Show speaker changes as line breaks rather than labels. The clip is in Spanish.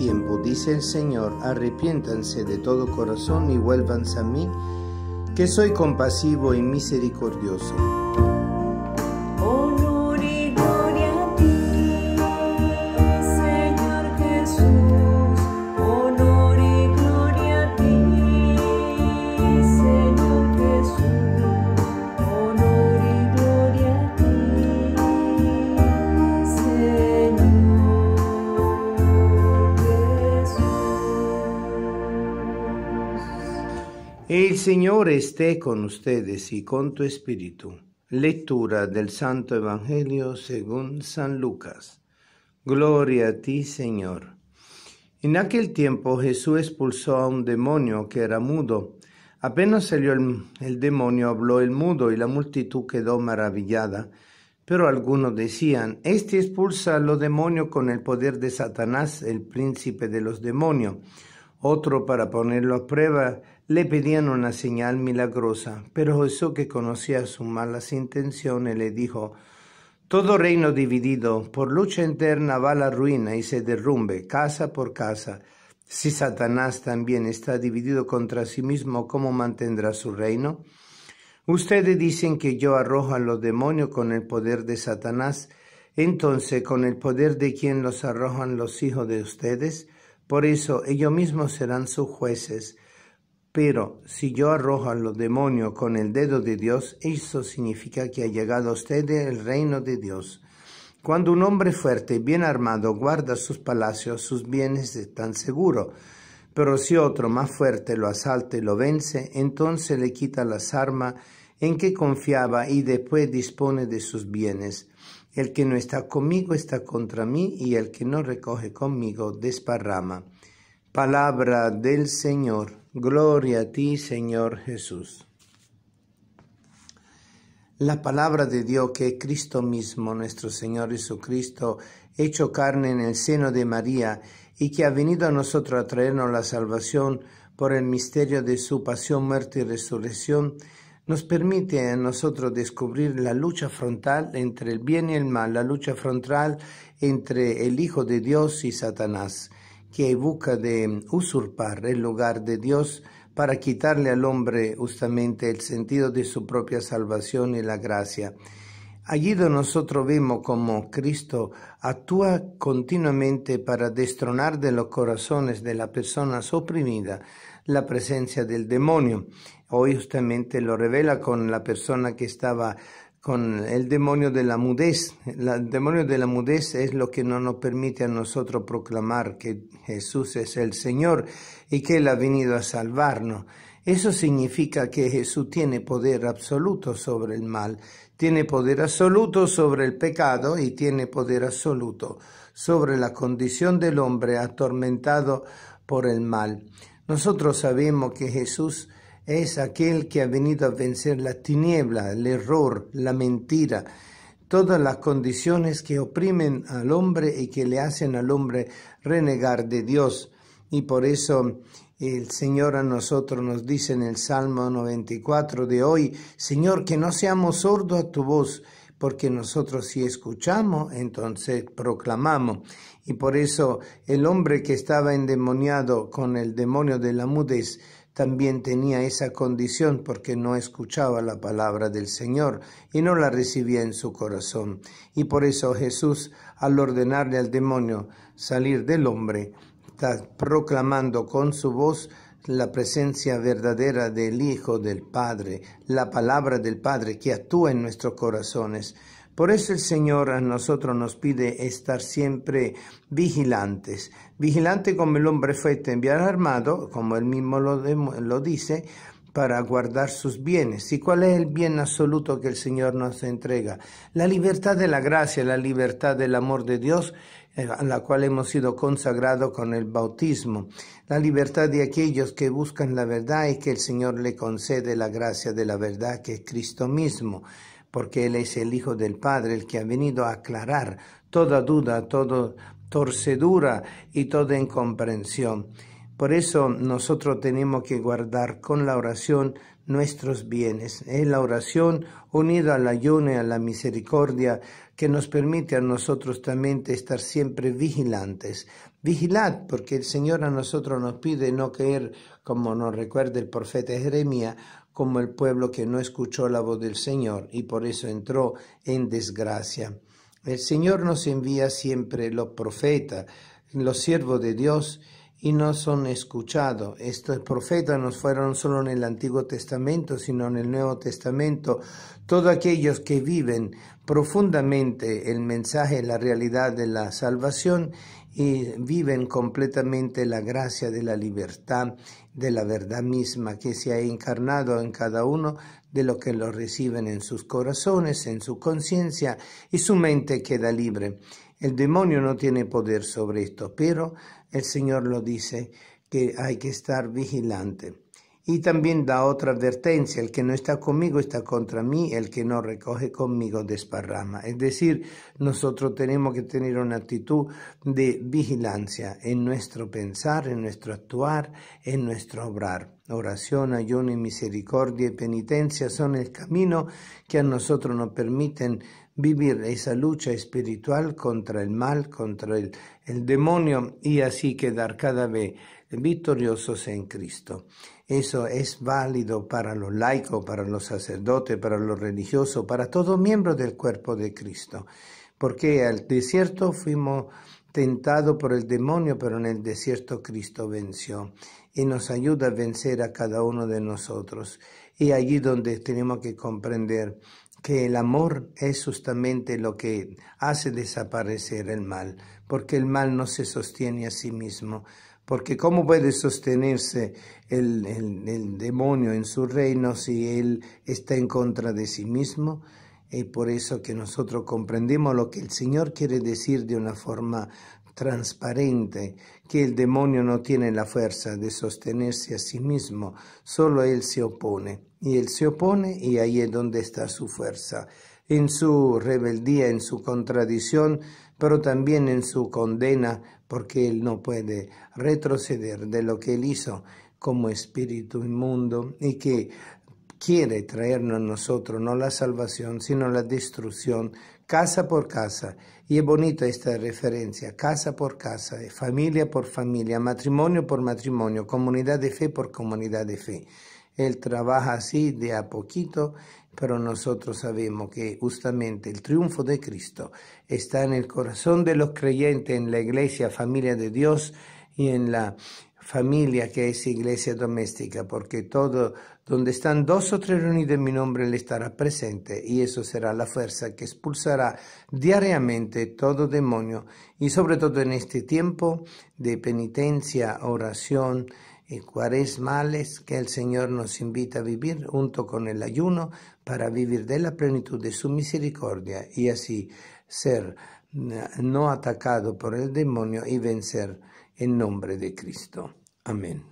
tiempo, dice el Señor, arrepiéntanse de todo corazón y vuélvanse a mí, que soy compasivo y misericordioso. Señor esté con ustedes y con tu espíritu. Lectura del Santo Evangelio según San Lucas. Gloria a ti, Señor. En aquel tiempo Jesús expulsó a un demonio que era mudo. Apenas salió el, demonio, habló el mudo y la multitud quedó maravillada. Pero algunos decían, Este expulsa a los demonios con el poder de Satanás, el príncipe de los demonios. Otro, para ponerlo a prueba, le pedían una señal milagrosa, pero Jesús, que conocía sus malas intenciones, le dijo, Todo reino dividido por lucha interna va a la ruina y se derrumbe casa por casa. Si Satanás también está dividido contra sí mismo, ¿cómo mantendrá su reino? Ustedes dicen que yo arrojo a los demonios con el poder de Satanás, entonces con el poder de quien los arrojan los hijos de ustedes, por eso ellos mismos serán sus jueces. Pero si yo arrojo a los demonios con el dedo de Dios, eso significa que ha llegado a ustedes el reino de Dios. Cuando un hombre fuerte y bien armado guarda sus palacios, sus bienes están seguros. Pero si otro más fuerte lo asalta y lo vence, entonces le quita las armas en que confiaba y después dispone de sus bienes. El que no está conmigo está contra mí y el que no recoge conmigo desparrama. Palabra del Señor. Gloria a ti, Señor Jesús. La palabra de Dios, que es Cristo mismo, nuestro Señor Jesucristo, hecho carne en el seno de María, y que ha venido a nosotros a traernos la salvación por el misterio de su pasión, muerte y resurrección, nos permite a nosotros descubrir la lucha frontal entre el bien y el mal, la lucha frontal entre el Hijo de Dios y Satanás que busca de usurpar el lugar de Dios para quitarle al hombre justamente el sentido de su propia salvación y la gracia. Allí nosotros vemos como Cristo actúa continuamente para destronar de los corazones de la persona oprimida la presencia del demonio. Hoy justamente lo revela con la persona que estaba con el demonio de la mudez. El demonio de la mudez es lo que no nos permite a nosotros proclamar que Jesús es el Señor y que Él ha venido a salvarnos. Eso significa que Jesús tiene poder absoluto sobre el mal, tiene poder absoluto sobre el pecado y tiene poder absoluto sobre la condición del hombre atormentado por el mal. Nosotros sabemos que Jesús es aquel que ha venido a vencer la tiniebla, el error, la mentira, todas las condiciones que oprimen al hombre y que le hacen al hombre renegar de Dios. Y por eso el Señor a nosotros nos dice en el Salmo 94 de hoy, Señor, que no seamos sordos a tu voz, porque nosotros si escuchamos, entonces proclamamos. Y por eso el hombre que estaba endemoniado con el demonio de la mudez, también tenía esa condición porque no escuchaba la palabra del Señor y no la recibía en su corazón. Y por eso Jesús, al ordenarle al demonio salir del hombre, está proclamando con su voz la presencia verdadera del Hijo del Padre, la palabra del Padre que actúa en nuestros corazones. Por eso el Señor a nosotros nos pide estar siempre vigilantes, vigilante como el hombre fuerte enviar armado, como él mismo lo, lo dice, para guardar sus bienes. ¿Y cuál es el bien absoluto que el Señor nos entrega? La libertad de la gracia, la libertad del amor de Dios, eh, a la cual hemos sido consagrados con el bautismo, la libertad de aquellos que buscan la verdad y que el Señor le concede la gracia de la verdad, que es Cristo mismo porque Él es el Hijo del Padre, el que ha venido a aclarar toda duda, toda torcedura y toda incomprensión. Por eso nosotros tenemos que guardar con la oración nuestros bienes. Es la oración unida al ayuno y a la misericordia que nos permite a nosotros también estar siempre vigilantes. Vigilad, porque el Señor a nosotros nos pide no caer, como nos recuerda el profeta Jeremías, como el pueblo que no escuchó la voz del Señor y por eso entró en desgracia. El Señor nos envía siempre los profetas, los siervos de Dios, y no son escuchados. Estos profetas no fueron solo en el Antiguo Testamento, sino en el Nuevo Testamento. Todos aquellos que viven profundamente el mensaje, la realidad de la salvación y viven completamente la gracia de la libertad, de la verdad misma que se ha encarnado en cada uno de lo que lo reciben en sus corazones, en su conciencia y su mente queda libre. El demonio no tiene poder sobre esto, pero el Señor lo dice que hay que estar vigilante. Y también da otra advertencia, el que no está conmigo está contra mí, el que no recoge conmigo desparrama. Es decir, nosotros tenemos que tener una actitud de vigilancia en nuestro pensar, en nuestro actuar, en nuestro obrar. Oración, ayuno y misericordia y penitencia son el camino que a nosotros nos permiten vivir esa lucha espiritual contra el mal, contra el, demonio y así quedar cada vez victoriosos en Cristo. Eso es válido para los laicos, para los sacerdotes, para los religiosos, para todo miembro del cuerpo de Cristo. Porque al desierto fuimos tentados por el demonio, pero en el desierto Cristo venció y nos ayuda a vencer a cada uno de nosotros. Y allí donde tenemos que comprender que el amor es justamente lo que hace desaparecer el mal, porque el mal no se sostiene a sí mismo, porque ¿cómo puede sostenerse el, demonio en su reino si él está en contra de sí mismo? Y por eso que nosotros comprendemos lo que el Señor quiere decir de una forma transparente, que el demonio no tiene la fuerza de sostenerse a sí mismo, solo él se opone. Y él se opone y ahí es donde está su fuerza. En su rebeldía, en su contradicción, pero también en su condena, porque él no puede retroceder de lo que él hizo como espíritu inmundo y que quiere traernos a nosotros no la salvación, sino la destrucción, casa por casa. Y es bonita esta referencia, casa por casa, familia por familia, matrimonio por matrimonio, comunidad de fe por comunidad de fe. Él trabaja así de a poquito pero nosotros sabemos que justamente el triunfo de Cristo está en el corazón de los creyentes, en la iglesia, familia de Dios y en la familia que es iglesia doméstica, porque todo donde están dos o tres reunidos en mi nombre, le estará presente y eso será la fuerza que expulsará diariamente todo demonio y sobre todo en este tiempo de penitencia, oración, males que el Señor nos invita a vivir junto con el ayuno para vivir de la plenitud de su misericordia y así ser mm, no atacado por el demonio y vencer en nombre de Cristo. Amén.